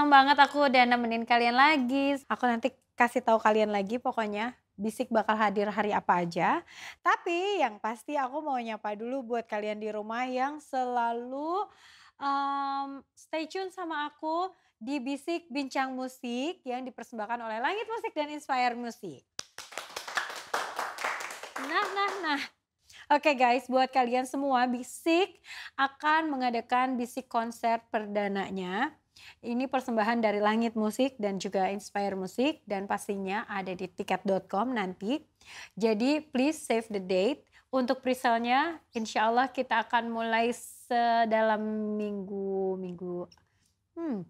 seneng banget aku udah nemenin kalian lagi. Aku nanti kasih tahu kalian lagi pokoknya Bisik bakal hadir hari apa aja. Tapi yang pasti aku mau nyapa dulu buat kalian di rumah yang selalu um, stay tune sama aku di Bisik Bincang Musik yang dipersembahkan oleh Langit Musik dan Inspire Musik. Nah, nah, nah. Oke okay guys, buat kalian semua Bisik akan mengadakan Bisik konser perdananya ini persembahan dari Langit Musik dan juga Inspire Musik dan pastinya ada di tiket.com nanti. Jadi please save the date. Untuk presale-nya insya Allah kita akan mulai sedalam minggu, minggu, hmm,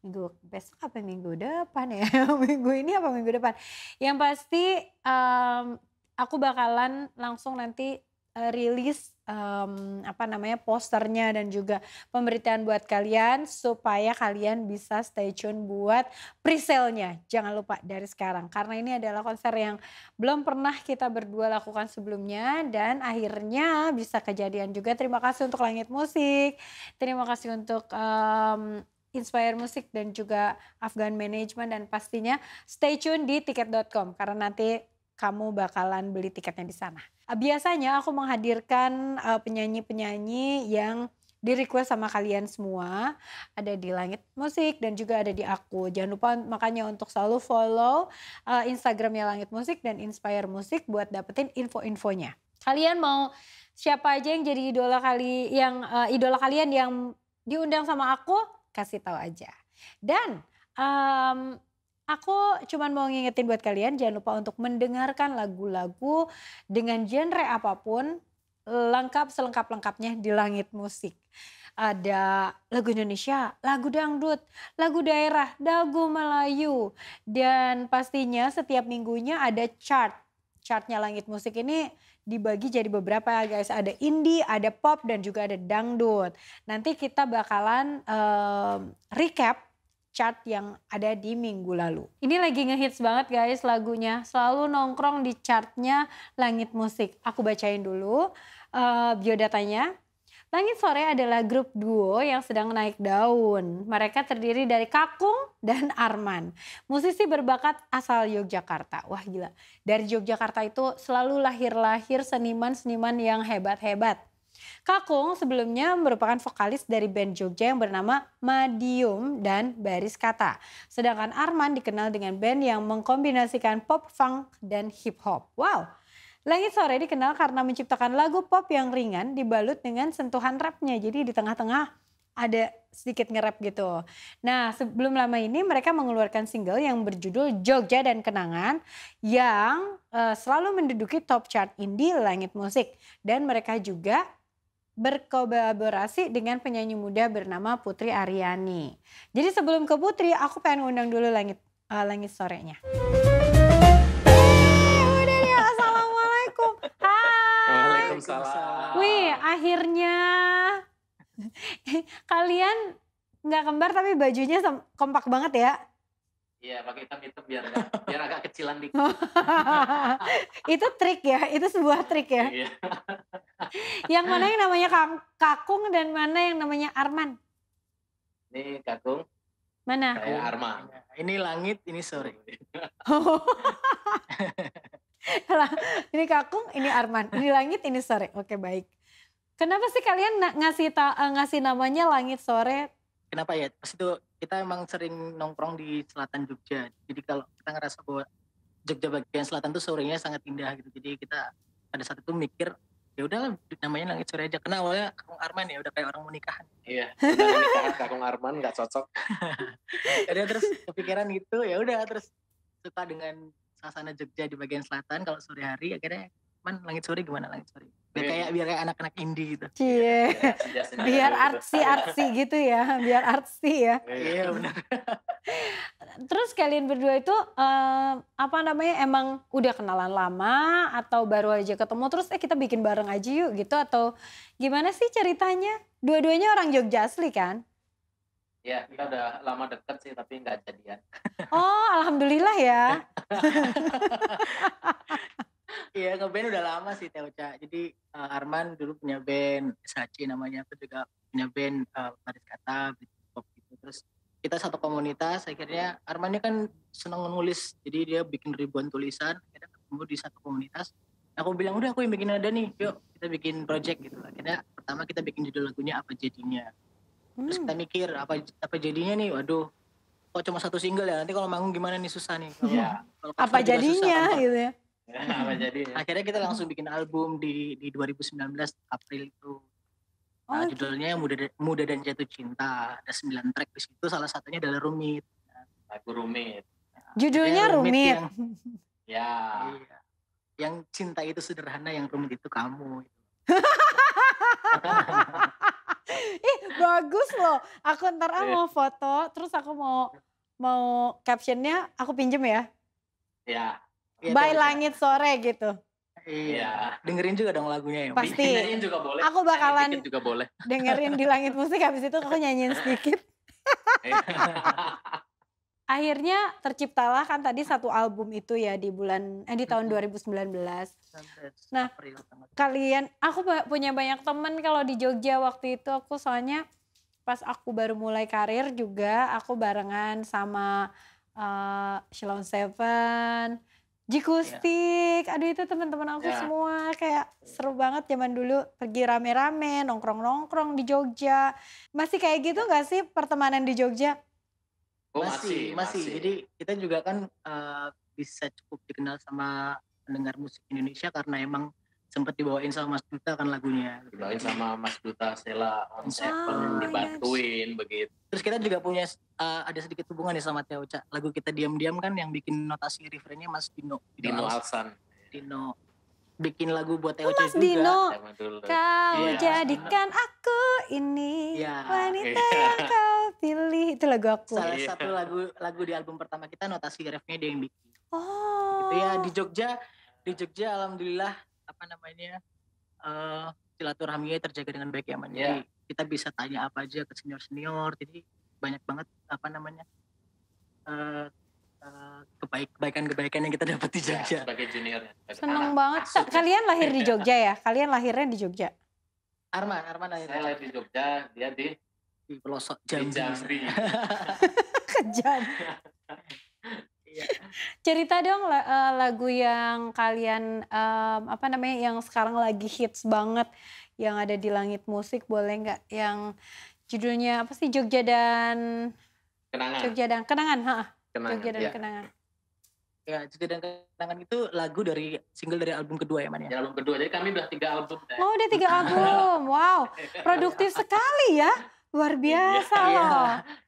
minggu besok apa minggu depan ya? minggu ini apa minggu depan? Yang pasti um, aku bakalan langsung nanti uh, rilis um, apa namanya posternya dan juga pemberitaan buat kalian supaya kalian bisa stay tune buat presale-nya. Jangan lupa dari sekarang karena ini adalah konser yang belum pernah kita berdua lakukan sebelumnya dan akhirnya bisa kejadian juga. Terima kasih untuk Langit Musik. Terima kasih untuk um, Inspire Musik dan juga Afghan Management dan pastinya stay tune di tiket.com karena nanti kamu bakalan beli tiketnya di sana. Ah, biasanya aku menghadirkan eh, penyanyi-penyanyi yang di request sama kalian semua ada di langit musik dan juga ada di aku jangan lupa makanya untuk selalu follow uh, instagramnya langit musik dan inspire musik buat dapetin info-infonya kalian mau siapa aja yang jadi idola kali yang uh, idola kalian yang diundang sama aku kasih tahu aja dan um, Aku cuma mau ngingetin buat kalian jangan lupa untuk mendengarkan lagu-lagu dengan genre apapun lengkap selengkap-lengkapnya di langit musik. Ada lagu Indonesia, lagu dangdut, lagu daerah, lagu Melayu. Dan pastinya setiap minggunya ada chart. Chartnya Langit Musik ini dibagi jadi beberapa ya guys. Ada indie, ada pop, dan juga ada dangdut. Nanti kita bakalan um, recap chart yang ada di minggu lalu. Ini lagi ngehits banget guys lagunya. Selalu nongkrong di chartnya Langit Musik. Aku bacain dulu uh, biodatanya. Langit Sore adalah grup duo yang sedang naik daun. Mereka terdiri dari Kakung dan Arman. Musisi berbakat asal Yogyakarta. Wah gila, dari Yogyakarta itu selalu lahir-lahir seniman-seniman yang hebat-hebat. Kakung sebelumnya merupakan vokalis dari band Jogja yang bernama Madium dan Baris Kata. Sedangkan Arman dikenal dengan band yang mengkombinasikan pop, funk, dan hip hop. Wow, Langit Sore dikenal karena menciptakan lagu pop yang ringan dibalut dengan sentuhan rapnya. Jadi di tengah-tengah ada sedikit ngerap gitu. Nah sebelum lama ini mereka mengeluarkan single yang berjudul Jogja dan Kenangan yang uh, selalu menduduki top chart indie Langit Musik. Dan mereka juga berkolaborasi dengan penyanyi muda bernama Putri Ariani. Jadi sebelum ke Putri, aku pengen undang dulu langit uh, langit sorenya. Hey, udah ya, assalamualaikum. Waalaikumsalam. Wih, akhirnya kalian nggak kembar tapi bajunya kompak banget ya. Iya, pakai hitam-hitam biar biar agak kecilan dikit. Oh. itu trik ya, itu sebuah trik ya. Iya. yang mana yang namanya Kakung dan mana yang namanya Arman? Ini Kakung. Mana? Saya oh. Arman. Ini langit, ini sore. Oh. ini Kakung, ini Arman. Ini langit, ini sore. Oke, baik. Kenapa sih kalian ngasih eh, ngasih namanya langit sore kenapa ya pas itu kita emang sering nongkrong di selatan Jogja jadi kalau kita ngerasa bahwa Jogja bagian selatan tuh sorenya sangat indah gitu jadi kita pada saat itu mikir ya udah namanya langit sore aja Kenapa ya kakung Arman ya udah kayak orang mau nikahan iya nikahan kakung Arman nggak cocok jadi terus kepikiran gitu ya udah terus suka dengan suasana Jogja di bagian selatan kalau sore hari akhirnya man langit sore gimana langit sore biar iya. kayak biar kayak anak-anak indie gitu. Cie. Iya. Iya, biar gitu. artsy artsy gitu ya, biar artsy ya. Iya benar. Terus kalian berdua itu eh, apa namanya emang udah kenalan lama atau baru aja ketemu terus eh kita bikin bareng aja yuk gitu atau gimana sih ceritanya? Dua-duanya orang Jogja asli kan? Ya, kita udah lama deket sih tapi nggak jadian. Oh, alhamdulillah ya. Iya ngeband udah lama sih Teh Ocha. Jadi uh, Arman dulu punya band Sachi namanya aku juga punya band uh, Kata Pop gitu. Terus kita satu komunitas akhirnya Arman kan seneng nulis jadi dia bikin ribuan tulisan akhirnya ketemu di satu komunitas aku bilang udah aku yang bikin ada nih yuk kita bikin project gitu akhirnya pertama kita bikin judul lagunya apa jadinya terus kita hmm. mikir apa apa jadinya nih waduh kok cuma satu single ya nanti kalau manggung gimana nih susah nih kalau, yeah. kalau apa jadinya susah, gitu ya Nah, hmm. jadi akhirnya kita langsung bikin album di di 2019 April itu oh, nah, judulnya muda muda dan jatuh cinta ada 9 track di situ salah satunya adalah rumit lagu rumit nah, judulnya rumit, rumit yang, ya iya. yang cinta itu sederhana yang rumit itu kamu Ih bagus loh. Aku ntar ah mau foto, terus aku mau mau captionnya aku pinjem ya. Ya. Iya, By langit sore gitu. Iya, dengerin juga dong lagunya ya. Pasti. Dengerin juga boleh. Aku bakalan dengerin juga boleh. Dengerin di langit musik habis itu aku nyanyiin sedikit. Akhirnya terciptalah kan tadi satu album itu ya di bulan eh di tahun 2019. Nah, kalian aku punya banyak teman kalau di Jogja waktu itu aku soalnya pas aku baru mulai karir juga aku barengan sama uh, Shalom Seven, Jikustik, iya. aduh itu teman-teman aku yeah. semua kayak seru banget zaman dulu pergi rame-rame, nongkrong-nongkrong di Jogja. Masih kayak gitu iya. gak sih pertemanan di Jogja? Oh, masih, masih, masih. Jadi kita juga kan uh, bisa cukup dikenal sama pendengar musik Indonesia karena emang sempat dibawain sama Mas Duta kan lagunya dibawain sama Mas Duta Sela On ah, Seven oh, dibantuin yes. begitu terus kita juga punya uh, ada sedikit hubungan nih ya sama Teo Cak lagu kita diam-diam kan yang bikin notasi refrainnya Mas Dino Dino, Alsan Dino bikin lagu buat Teo Cak juga. Dino kau yeah. jadikan aku ini yeah. wanita yeah. yang kau pilih itu lagu aku salah yeah. satu lagu lagu di album pertama kita notasi refnya dia yang bikin oh gitu ya di Jogja di Jogja alhamdulillah apa namanya uh, silaturahminya terjaga dengan baik ya man. Yeah. Jadi ya. kita bisa tanya apa aja ke senior senior. Jadi banyak banget apa namanya uh, uh, kebaik kebaikan kebaikan yang kita dapat di ya, Jogja. Yeah, sebagai junior. Seneng banget. Asuk. Kalian lahir di gitu. Jogja ya? Kalian lahirnya di Jogja? Arman, Arman lahir. Saya lahir di Jogja, dia di di pelosok Jambi. Di Jambi. Kejam. Iya. Cerita dong eh, lagu yang kalian um, apa namanya yang sekarang lagi hits banget yang ada di langit musik boleh nggak yang judulnya apa sih Jogja dan Kenangan. Jogja dan Kenangan, ha. Kenangan, Jogja dan ya. Kenangan. Ya, Jogja dan Kenangan itu lagu dari single dari album kedua ya, Man ya. Album kedua. Jadi kami udah tiga album. Oh, udah tiga album. wow, produktif sekali ya. Luar iya. biasa loh. Iya.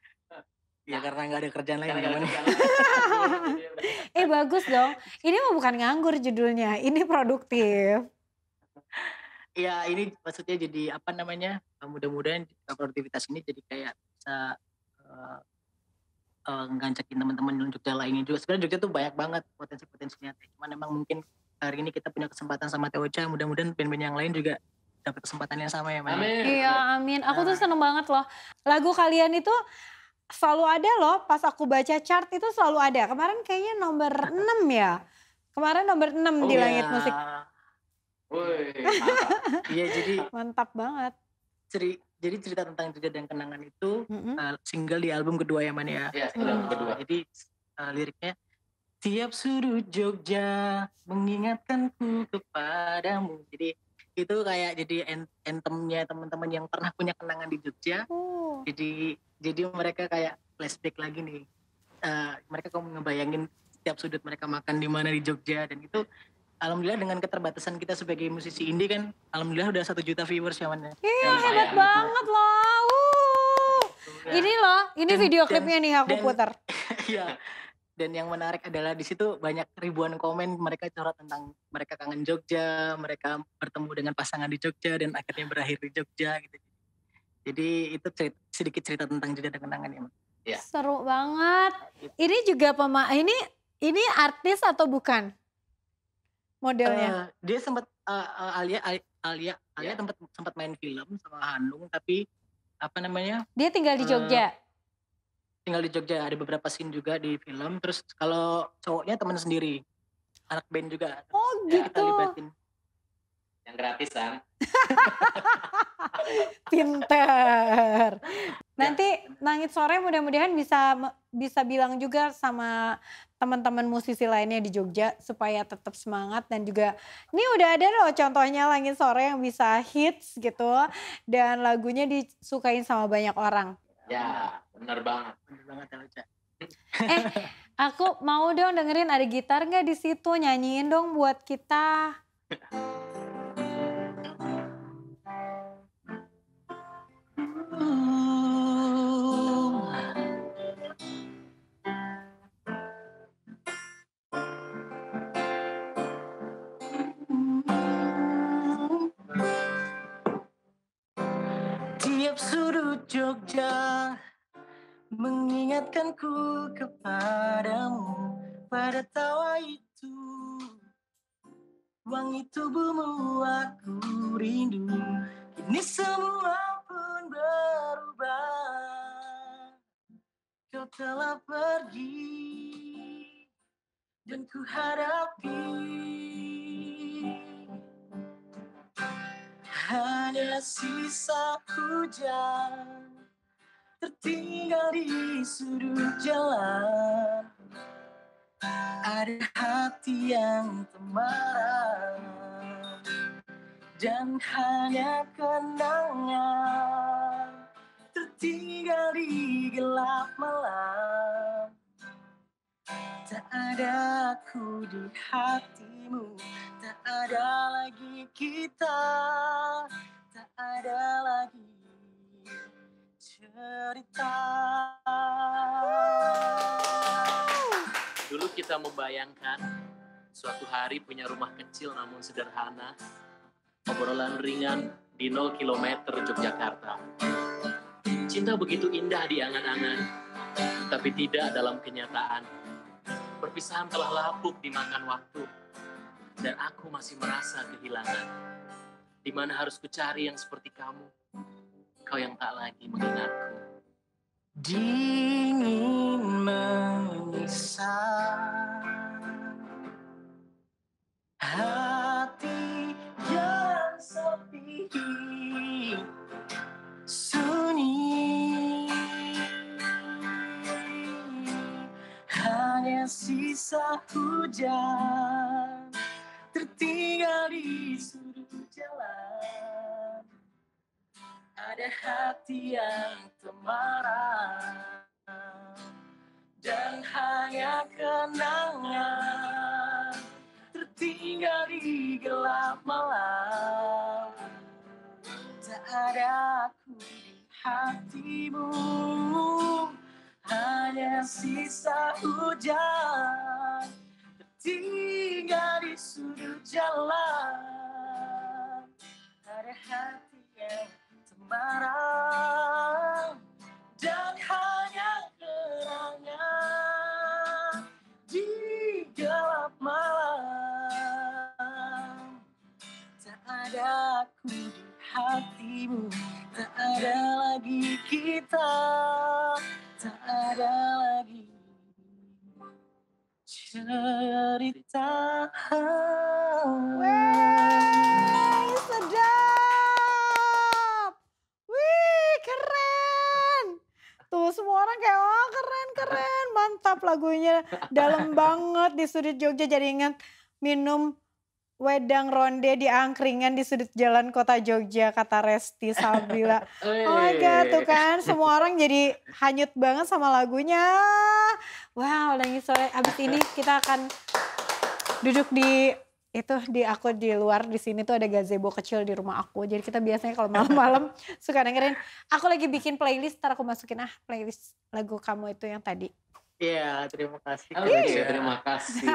Ya nah. karena nggak ada kerjaan lain gimana? eh bagus dong. Ini mah bukan nganggur judulnya. Ini produktif. ya ini maksudnya jadi apa namanya? Eh, mudah-mudahan produktivitas ini jadi kayak bisa uh, eh, uh, eh, ngancakin teman-teman Jogja lainnya juga. Sebenarnya Jogja tuh banyak banget potensi-potensinya. Cuman emang mungkin hari ini kita punya kesempatan sama TOC. Mudah-mudahan band-band yang lain juga dapat kesempatan yang sama ya, Amin. Iya, amin. Aku tuh nah. seneng banget loh. Lagu kalian itu selalu ada loh pas aku baca chart itu selalu ada. Kemarin kayaknya nomor 6 ya. Kemarin nomor 6 oh di ya. langit musik. Woi, Iya jadi mantap banget. Ceri, jadi cerita tentang juga dan kenangan itu mm -hmm. uh, single di album kedua ya Man ya. Iya, single mm -hmm. kedua. Jadi uh, liriknya tiap sudut Jogja mengingatkanku kepadamu. Jadi itu kayak jadi anthemnya teman-teman yang pernah punya kenangan di Jogja. Oh. Jadi jadi mereka kayak flashback lagi nih uh, mereka kok ngebayangin setiap sudut mereka makan di mana di Jogja dan itu alhamdulillah dengan keterbatasan kita sebagai musisi indie kan alhamdulillah udah satu juta viewers ya mana ya. iya hebat banget gitu. loh uh. ini loh ini dan, video klipnya dan, nih aku putar iya dan yang menarik adalah di situ banyak ribuan komen mereka curhat tentang mereka kangen Jogja, mereka bertemu dengan pasangan di Jogja dan akhirnya berakhir di Jogja gitu. Jadi itu cerita, sedikit cerita tentang jeda dan kenangan ya. Ya. Seru banget. Nah, ini juga pema ini ini artis atau bukan modelnya? Uh, dia sempat uh, eh, eh, Alia Alia Alia sempat yeah. sempat main film sama Hanung tapi apa namanya? Dia tinggal di Jogja. Uh, tinggal di Jogja ada beberapa scene juga di film terus kalau cowoknya teman sendiri anak band juga oh gitu ya, yang gratisan. Pinter. Nanti nangit sore mudah-mudahan bisa bisa bilang juga sama teman-teman musisi lainnya di Jogja supaya tetap semangat dan juga ini udah ada loh contohnya Langit Sore yang bisa hits gitu dan lagunya disukain sama banyak orang. Ya, benar banget. Benar banget ya, Eh, aku mau dong dengerin ada gitar nggak di situ nyanyiin dong buat kita. mengingatkanku kepadamu pada tawa itu wangi tubuhmu aku rindu kini semua pun berubah kau telah pergi dan ku hadapi hanya sisa hujan tertinggal di sudut jalan Ada hati yang temaram Dan hanya kenangan Tertinggal di gelap malam Tak ada aku di hatimu Tak ada lagi kita Tak ada lagi cerita. Dulu kita membayangkan suatu hari punya rumah kecil namun sederhana, obrolan ringan di 0 km Yogyakarta. Cinta begitu indah di angan-angan, tapi tidak dalam kenyataan. Perpisahan telah lapuk dimakan waktu, dan aku masih merasa kehilangan. Di mana harus kucari yang seperti kamu, kau yang tak lagi mengingatku dingin mengisah hati yang sepi sunyi hanya sisa hujan ada hati yang temaram dan hanya kenangan tertinggal di gelap malam tak ada aku di hatimu hanya sisa hujan tertinggal di sudut jalan ada hati marah dan hanya kerangan di gelap malam tak ada aku di hatimu tak ada lagi kita tak ada lagi cerita Wee. sedap lagunya dalam banget di sudut Jogja jadi ingat minum wedang ronde di angkringan di sudut jalan kota Jogja kata Resti Sabila. Oh my god tuh kan semua orang jadi hanyut banget sama lagunya. Wow nangis sore abis ini kita akan duduk di itu di aku di luar di sini tuh ada gazebo kecil di rumah aku jadi kita biasanya kalau malam-malam suka dengerin aku lagi bikin playlist ntar aku masukin ah playlist lagu kamu itu yang tadi Iya, terima kasih. Okay. Terima kasih.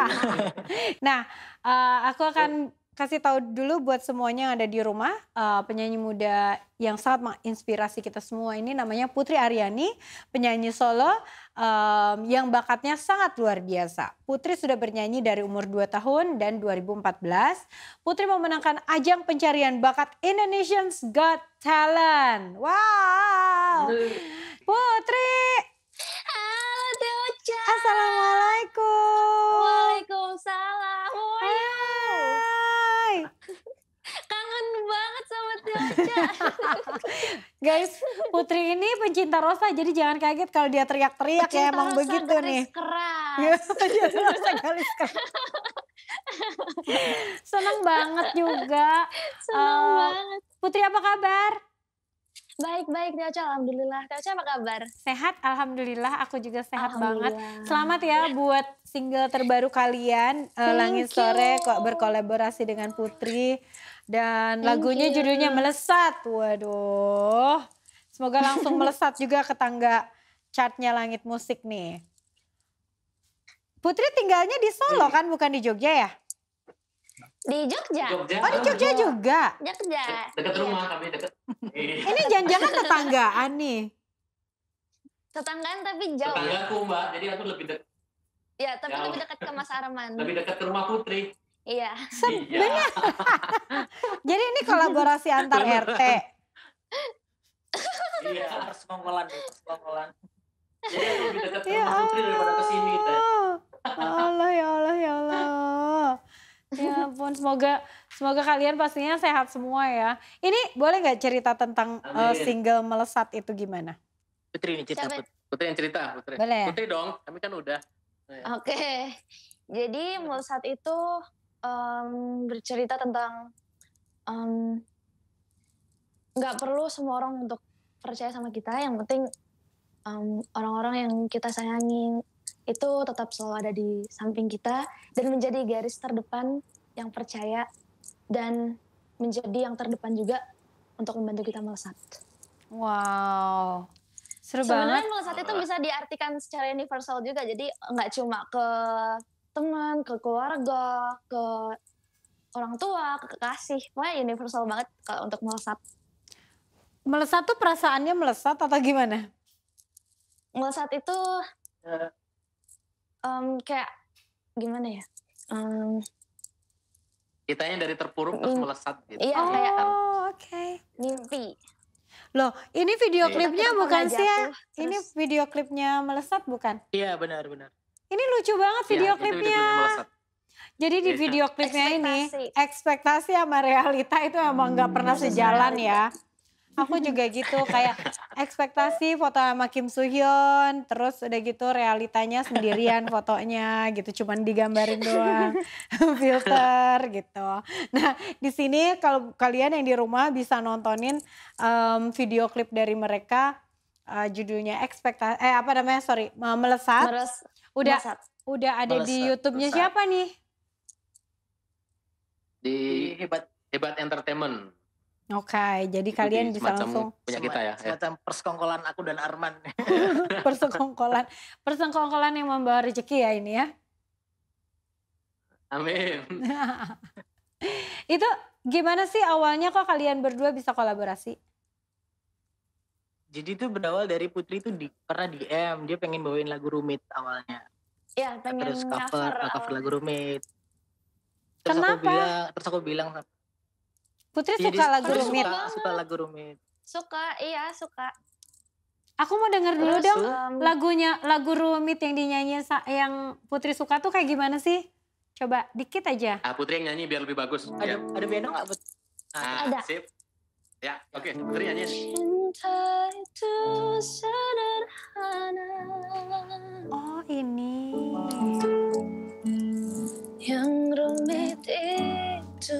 nah, uh, aku akan kasih tahu dulu buat semuanya yang ada di rumah uh, penyanyi muda yang sangat menginspirasi kita semua ini namanya Putri Aryani, penyanyi solo um, yang bakatnya sangat luar biasa. Putri sudah bernyanyi dari umur 2 tahun dan 2014. Putri memenangkan ajang pencarian bakat Indonesians Got Talent. Wow. Putri Assalamualaikum. Waalaikumsalam. Hai. Kangen banget sama Tilca. Guys, Putri ini pencinta Rosa, jadi jangan kaget kalau dia teriak-teriak ya, emang Rosa begitu nih. Keras. keras. Senang banget juga. Senang uh, eh, banget. Putri apa kabar? Baik, baik Kak Alhamdulillah. Kak apa kabar? Sehat, Alhamdulillah. Aku juga sehat banget. Selamat ya buat single terbaru kalian. Eh, Thank Langit Sore kok berkolaborasi dengan Putri. Dan Thank lagunya you. judulnya Melesat. Waduh. Semoga langsung melesat juga ke tangga chartnya Langit Musik nih. Putri tinggalnya di Solo kan, bukan di Jogja ya? Di Jogja. Jogja. Oh di Jogja juga? Jogja. Dekat rumah, iya. kami dekat Iya. Ini jangan-jangan tetanggaan nih. Tetanggaan tapi jauh. Tetanggaku mbak, jadi aku lebih dekat. Ya, tapi jauh. lebih dekat ke Mas Arman. Lebih dekat ke rumah Putri. Iya. Sebenarnya. Iya. jadi ini kolaborasi antar RT. iya, persekongkolan, ya, persekongkolan. Jadi aku lebih dekat ke ya rumah Putri daripada ke sini. Allah, ya Allah, ya Allah. Ya ampun, semoga semoga kalian pastinya sehat semua ya. Ini boleh nggak cerita tentang uh, single melesat itu gimana? Putri ini cerita, Siapa? Putri yang cerita. Putri. Boleh. Putri dong, kami kan udah. Oke, okay. jadi melesat itu um, bercerita tentang nggak um, perlu semua orang untuk percaya sama kita. Yang penting orang-orang um, yang kita sayangi itu tetap selalu ada di samping kita dan menjadi garis terdepan yang percaya dan menjadi yang terdepan juga untuk membantu kita melesat. Wow. Seru Sebenarnya banget. melesat itu bisa diartikan secara universal juga. Jadi nggak cuma ke teman, ke keluarga, ke orang tua, ke kekasih. Wah universal banget kalau untuk melesat. Melesat tuh perasaannya melesat atau gimana? Melesat itu ya, um, kayak gimana ya? Um, yang dari terpuruk terus mm. melesat gitu. Iya, oh, kayak oke. Okay. Mimpi. Loh, ini video iya. klipnya ya. bukan sih ya? Ini video klipnya melesat bukan? Iya, benar benar. Ini lucu banget iya, video ya, klipnya. Jadi di iya. video klipnya ini ekspektasi sama realita itu emang nggak hmm, pernah sejalan ya. Aku juga gitu kayak ekspektasi foto sama Kim Hyun terus udah gitu realitanya sendirian fotonya gitu, cuman digambarin doang, filter gitu. Nah di sini kalau kalian yang di rumah bisa nontonin um, video klip dari mereka uh, judulnya ekspektasi eh apa namanya sorry melesat. Meles, udah melesat. udah ada melesat, di YouTube-nya siapa nih? Di hebat hebat entertainment. Oke, okay, jadi kalian jadi bisa langsung punya kita ya. Semacam ya. persekongkolan aku dan Arman. persekongkolan, persekongkolan yang membawa rezeki ya ini ya. Amin. Itu gimana sih awalnya kok kalian berdua bisa kolaborasi? Jadi itu berawal dari Putri itu di, pernah DM, dia pengen bawain lagu rumit awalnya. Iya, pengen Terus cover, cover, cover lagu rumit. Terus Kenapa? aku bilang, terus aku bilang Putri Jadi, iya, suka lagu kan rumit. Suka, suka lagu rumit. Suka, iya suka. Aku mau denger dulu dong um, lagunya lagu rumit yang dinyanyi yang Putri suka tuh kayak gimana sih? Coba dikit aja. Ah, Putri yang nyanyi biar lebih bagus. Ada ya. ada piano nggak Putri? Ah, ada. Sip. Ya, oke, okay, Putri nyanyi. Cinta itu sederhana. Oh, ini. Yang rumit itu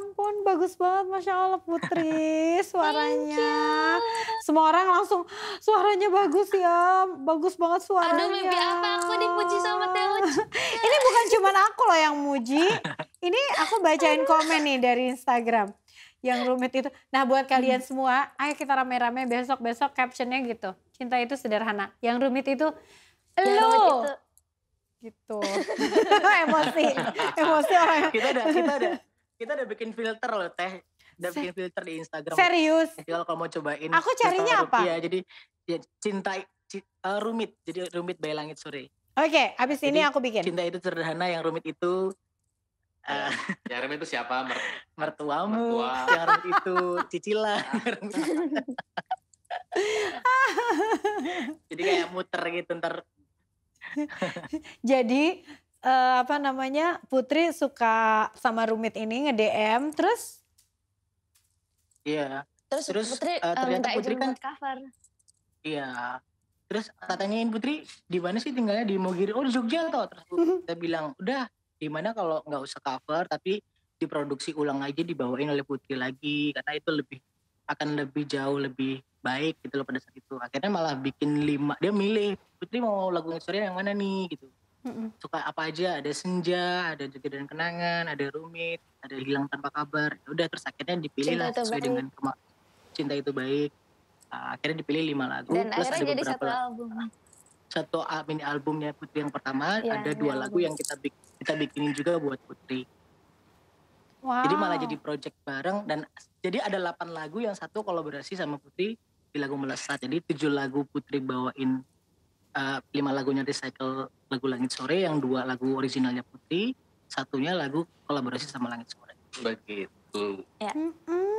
bagus banget Masya Allah Putri suaranya. Semua orang langsung suaranya bagus ya, bagus banget suaranya. Aduh mimpi apa aku dipuji sama Teo Ini bukan cuma aku loh yang muji, ini aku bacain komen nih dari Instagram yang rumit itu. Nah buat kalian hmm. semua, ayo kita rame-rame besok-besok captionnya gitu. Cinta itu sederhana, yang rumit itu lu. Gitu. emosi, emosi orang. Kita ada, kita ada kita udah bikin filter loh teh. Udah bikin filter di Instagram. Serius? Kalau mau cobain. Aku carinya apa? ya? jadi ya, cinta uh, rumit. Jadi rumit bayi langit sore. Oke, okay, abis ini aku bikin. Cinta itu sederhana, yang rumit itu Uh, yang remit itu siapa? Mer mertuamu. Mertua. Yang remit itu cicilan. Jadi kayak muter gitu ntar. Jadi uh, apa namanya Putri suka sama rumit ini nge DM terus iya terus, terus Putri uh, ternyata minta Putri kan cover iya terus tanyain Putri di mana sih tinggalnya di Mogiri oh di Jogja toh terus kita bilang udah di mana kalau nggak usah cover tapi diproduksi ulang aja dibawain oleh Putri lagi karena itu lebih akan lebih jauh lebih baik gitu loh pada saat itu akhirnya malah bikin lima dia milih Putri mau lagu yang yang mana nih gitu Mm-mm. Suka apa aja, ada senja, ada juga dan kenangan, ada rumit, ada hilang tanpa kabar. Ya udah terus akhirnya dipilih lah sesuai baik. dengan kema- cinta itu baik. Uh, akhirnya dipilih lima lagu. Dan plus akhirnya jadi satu album. Ah, satu mini albumnya Putri yang pertama, ya, ada dua lagu yang kita bik- kita bikinin juga buat Putri. Wow. Jadi malah jadi project bareng dan jadi ada delapan lagu yang satu kolaborasi sama Putri di lagu Melesat. Jadi tujuh lagu Putri bawain uh, lima lagunya recycle lagu Langit Sore, yang dua lagu originalnya Putih, satunya lagu kolaborasi sama Langit Sore. Begitu. Ya. Mm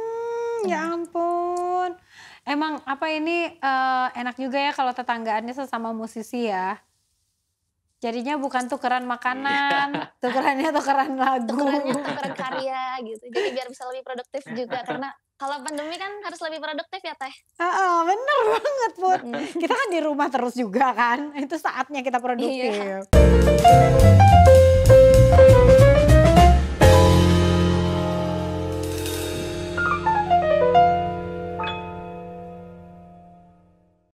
ya ampun. Emang apa ini uh, enak juga ya kalau tetanggaannya sesama musisi ya. Jadinya bukan tukeran makanan, iya. tukerannya tukeran lagu. Tukerannya tukeran karya gitu. Jadi biar bisa lebih produktif juga karena kalau pandemi kan harus lebih produktif ya teh. Uh, uh, bener banget put. kita kan di rumah terus juga kan. Itu saatnya kita iya. produktif. Iya.